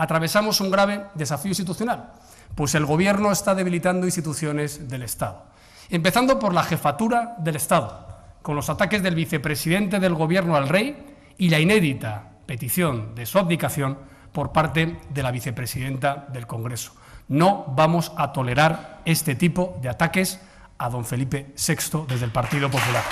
atravesamos un grave desafío institucional, pues el Gobierno está debilitando instituciones del Estado. Empezando por la jefatura del Estado, con los ataques del vicepresidente del Gobierno al rey y la inédita petición de su abdicación por parte de la vicepresidenta del Congreso. No vamos a tolerar este tipo de ataques a don Felipe VI desde el Partido Popular.